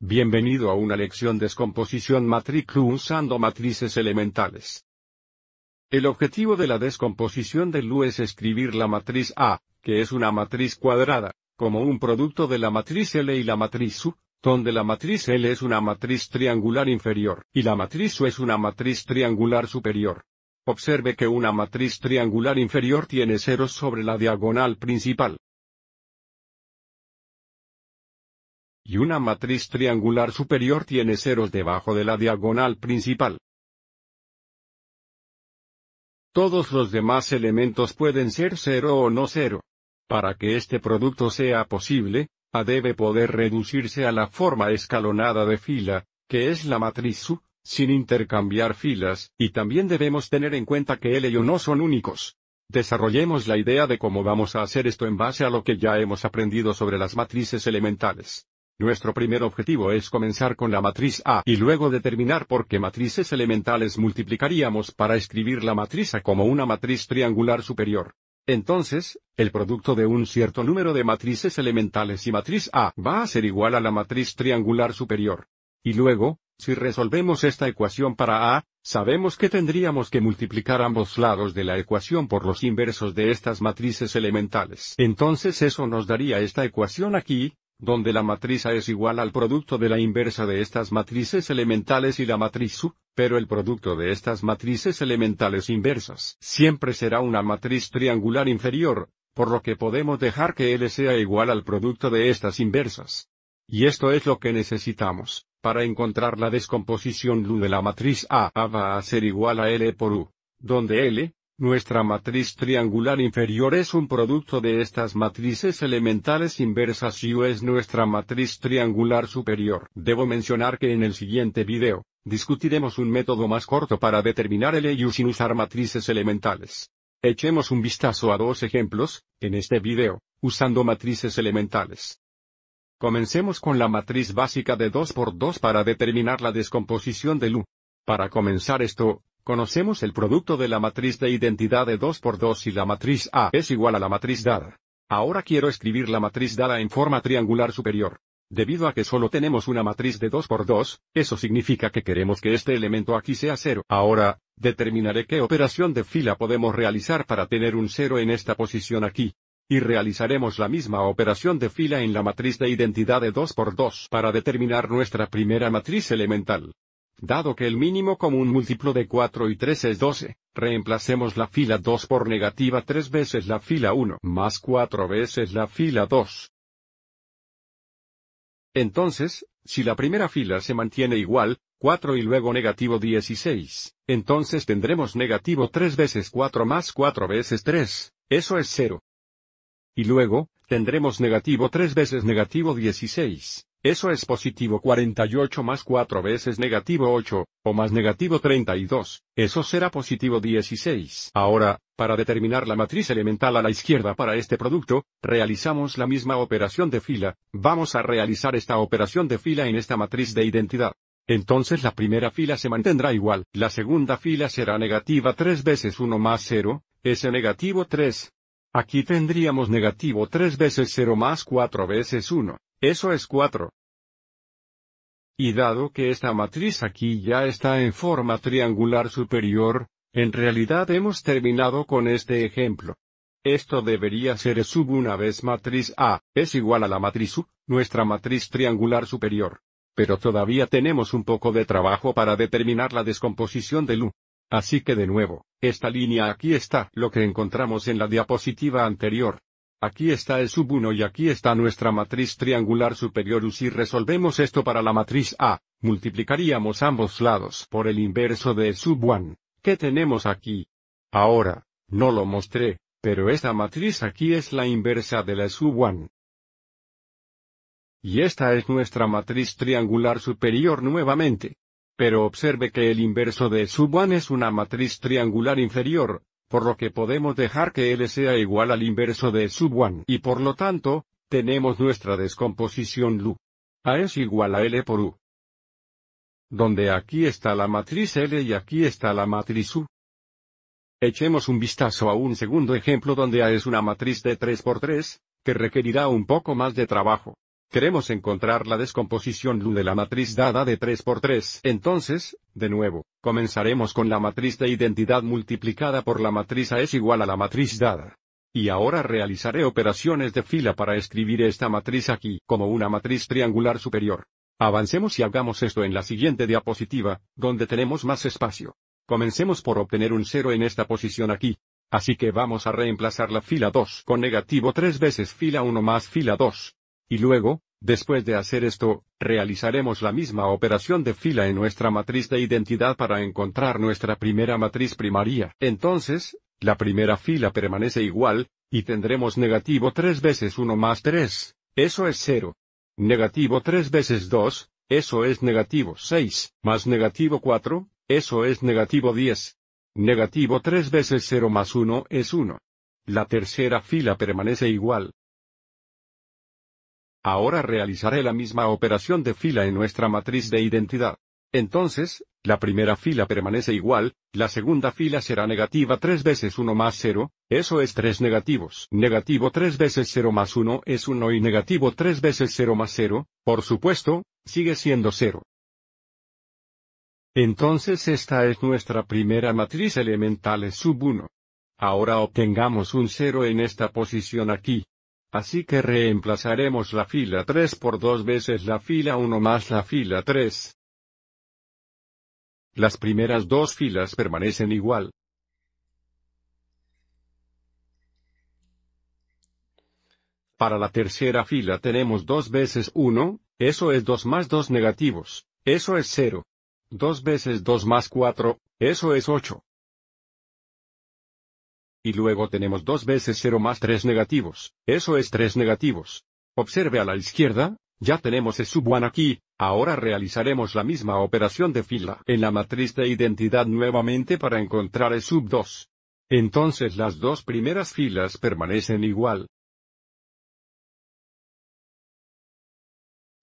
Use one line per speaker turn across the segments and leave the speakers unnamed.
Bienvenido a una lección descomposición matrícula usando matrices elementales. El objetivo de la descomposición de Lu es escribir la matriz A, que es una matriz cuadrada, como un producto de la matriz L y la matriz U, donde la matriz L es una matriz triangular inferior y la matriz U es una matriz triangular superior. Observe que una matriz triangular inferior tiene ceros sobre la diagonal principal, y una matriz triangular superior tiene ceros debajo de la diagonal principal. Todos los demás elementos pueden ser cero o no cero. Para que este producto sea posible, A debe poder reducirse a la forma escalonada de fila, que es la matriz U, sin intercambiar filas, y también debemos tener en cuenta que L y O no son únicos. Desarrollemos la idea de cómo vamos a hacer esto en base a lo que ya hemos aprendido sobre las matrices elementales. Nuestro primer objetivo es comenzar con la matriz A y luego determinar por qué matrices elementales multiplicaríamos para escribir la matriz A como una matriz triangular superior. Entonces, el producto de un cierto número de matrices elementales y matriz A va a ser igual a la matriz triangular superior. Y luego, si resolvemos esta ecuación para A, sabemos que tendríamos que multiplicar ambos lados de la ecuación por los inversos de estas matrices elementales. Entonces eso nos daría esta ecuación aquí, donde la matriz A es igual al producto de la inversa de estas matrices elementales y la matriz U, pero el producto de estas matrices elementales inversas siempre será una matriz triangular inferior, por lo que podemos dejar que L sea igual al producto de estas inversas. Y esto es lo que necesitamos, para encontrar la descomposición Lu de la matriz A. A va a ser igual a L por U, donde L, nuestra matriz triangular inferior es un producto de estas matrices elementales inversas y U es nuestra matriz triangular superior. Debo mencionar que en el siguiente video, discutiremos un método más corto para determinar el e U sin usar matrices elementales. Echemos un vistazo a dos ejemplos, en este video, usando matrices elementales. Comencemos con la matriz básica de 2x2 para determinar la descomposición del U. Para comenzar esto, Conocemos el producto de la matriz de identidad de 2 por 2 y la matriz A es igual a la matriz dada. Ahora quiero escribir la matriz dada en forma triangular superior. Debido a que solo tenemos una matriz de 2 por 2, eso significa que queremos que este elemento aquí sea 0. Ahora, determinaré qué operación de fila podemos realizar para tener un 0 en esta posición aquí. Y realizaremos la misma operación de fila en la matriz de identidad de 2 por 2 para determinar nuestra primera matriz elemental. Dado que el mínimo común múltiplo de 4 y 3 es 12, reemplacemos la fila 2 por negativa 3 veces la fila 1 más 4 veces la fila 2. Entonces, si la primera fila se mantiene igual, 4 y luego negativo 16, entonces tendremos negativo 3 veces 4 más 4 veces 3, eso es 0. Y luego, tendremos negativo 3 veces negativo 16, eso es positivo 48 más 4 veces negativo 8, o más negativo 32, eso será positivo 16. Ahora, para determinar la matriz elemental a la izquierda para este producto, realizamos la misma operación de fila, vamos a realizar esta operación de fila en esta matriz de identidad. Entonces la primera fila se mantendrá igual, la segunda fila será negativa 3 veces 1 más 0, ese negativo 3. Aquí tendríamos negativo 3 veces 0 más 4 veces 1, eso es 4. Y dado que esta matriz aquí ya está en forma triangular superior, en realidad hemos terminado con este ejemplo. Esto debería ser sub una vez matriz A, es igual a la matriz U, nuestra matriz triangular superior. Pero todavía tenemos un poco de trabajo para determinar la descomposición del U. Así que de nuevo, esta línea aquí está lo que encontramos en la diapositiva anterior. Aquí está el sub 1 y aquí está nuestra matriz triangular superior U. Si resolvemos esto para la matriz A, multiplicaríamos ambos lados por el inverso de sub 1. ¿Qué tenemos aquí? Ahora, no lo mostré, pero esta matriz aquí es la inversa de la sub 1. Y esta es nuestra matriz triangular superior nuevamente. Pero observe que el inverso de sub 1 es una matriz triangular inferior, por lo que podemos dejar que L sea igual al inverso de sub1 y por lo tanto, tenemos nuestra descomposición Lu. A es igual a L por U. Donde aquí está la matriz L y aquí está la matriz U. Echemos un vistazo a un segundo ejemplo donde A es una matriz de 3x3, que requerirá un poco más de trabajo. Queremos encontrar la descomposición LU de la matriz dada de 3 por 3. Entonces, de nuevo, comenzaremos con la matriz de identidad multiplicada por la matriz A es igual a la matriz dada. Y ahora realizaré operaciones de fila para escribir esta matriz aquí, como una matriz triangular superior. Avancemos y hagamos esto en la siguiente diapositiva, donde tenemos más espacio. Comencemos por obtener un 0 en esta posición aquí. Así que vamos a reemplazar la fila 2 con negativo 3 veces fila 1 más fila 2. Y luego, después de hacer esto, realizaremos la misma operación de fila en nuestra matriz de identidad para encontrar nuestra primera matriz primaria. Entonces, la primera fila permanece igual, y tendremos negativo 3 veces 1 más 3, eso es 0. Negativo 3 veces 2, eso es negativo 6, más negativo 4, eso es negativo 10. Negativo 3 veces 0 más 1 es 1. La tercera fila permanece igual, Ahora realizaré la misma operación de fila en nuestra matriz de identidad. Entonces, la primera fila permanece igual, la segunda fila será negativa 3 veces 1 más 0, eso es 3 negativos. Negativo 3 veces 0 más 1 es 1 y negativo 3 veces 0 más 0, por supuesto, sigue siendo 0. Entonces esta es nuestra primera matriz elemental es sub 1. Ahora obtengamos un 0 en esta posición aquí. Así que reemplazaremos la fila 3 por dos veces la fila 1 más la fila 3. Las primeras dos filas permanecen igual. Para la tercera fila tenemos dos veces 1, eso es 2 más 2 negativos, eso es 0. Dos veces 2 más 4, eso es 8. Y luego tenemos 2 veces 0 más 3 negativos, eso es 3 negativos. Observe a la izquierda, ya tenemos el sub 1 aquí, ahora realizaremos la misma operación de fila en la matriz de identidad nuevamente para encontrar el sub 2. Entonces las dos primeras filas permanecen igual.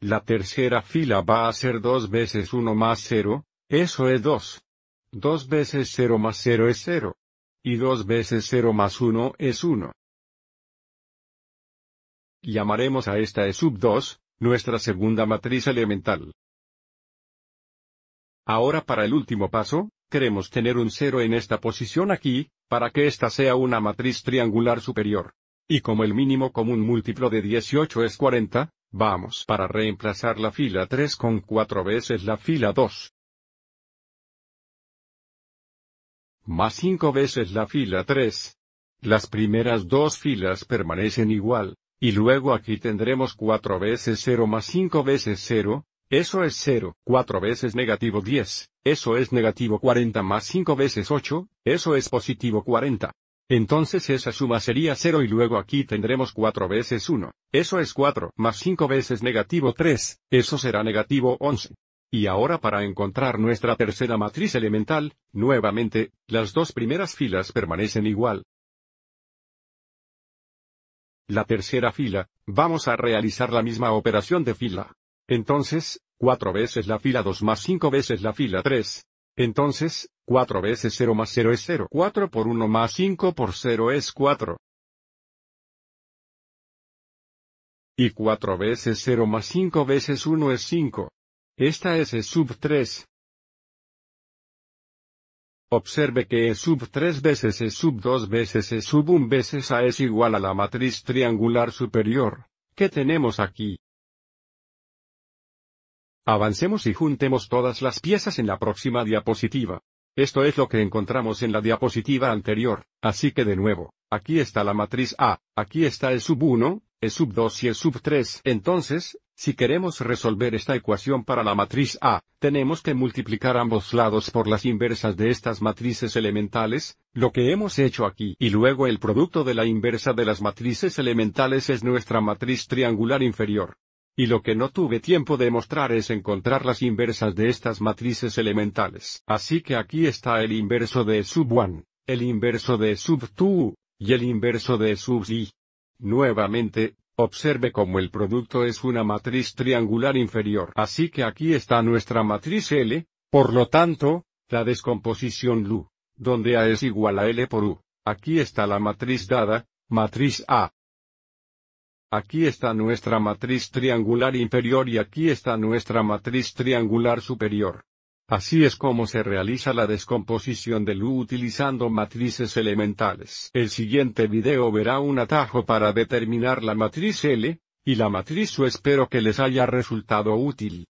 La tercera fila va a ser 2 veces 1 más 0, eso es 2. 2 veces 0 más 0 es 0. Y 2 veces 0 más 1 es 1. Llamaremos a esta E sub 2, nuestra segunda matriz elemental. Ahora para el último paso, queremos tener un 0 en esta posición aquí, para que esta sea una matriz triangular superior. Y como el mínimo común múltiplo de 18 es 40, vamos para reemplazar la fila 3 con 4 veces la fila 2. más 5 veces la fila 3. Las primeras dos filas permanecen igual, y luego aquí tendremos 4 veces 0 más 5 veces 0, eso es 0, 4 veces negativo 10, eso es negativo 40 más 5 veces 8, eso es positivo 40. Entonces esa suma sería 0 y luego aquí tendremos 4 veces 1, eso es 4, más 5 veces negativo 3, eso será negativo 11. Y ahora para encontrar nuestra tercera matriz elemental, nuevamente, las dos primeras filas permanecen igual. La tercera fila, vamos a realizar la misma operación de fila. Entonces, 4 veces la fila 2 más 5 veces la fila 3. Entonces, 4 veces 0 más 0 es 0. 4 por 1 más 5 por 0 es 4. Y 4 veces 0 más 5 veces 1 es 5. Esta es E sub 3. Observe que E sub 3 veces E sub 2 veces E sub 1 veces A es igual a la matriz triangular superior, ¿Qué tenemos aquí. Avancemos y juntemos todas las piezas en la próxima diapositiva. Esto es lo que encontramos en la diapositiva anterior, así que de nuevo, aquí está la matriz A, aquí está E sub 1, E sub 2 y E sub 3. Entonces, si queremos resolver esta ecuación para la matriz A, tenemos que multiplicar ambos lados por las inversas de estas matrices elementales, lo que hemos hecho aquí. Y luego el producto de la inversa de las matrices elementales es nuestra matriz triangular inferior. Y lo que no tuve tiempo de mostrar es encontrar las inversas de estas matrices elementales. Así que aquí está el inverso de sub 1, el inverso de sub 2, y el inverso de sub 3. Nuevamente, Observe como el producto es una matriz triangular inferior. Así que aquí está nuestra matriz L, por lo tanto, la descomposición LU, donde A es igual a L por U. Aquí está la matriz dada, matriz A. Aquí está nuestra matriz triangular inferior y aquí está nuestra matriz triangular superior. Así es como se realiza la descomposición del U utilizando matrices elementales. El siguiente video verá un atajo para determinar la matriz L, y la matriz U espero que les haya resultado útil.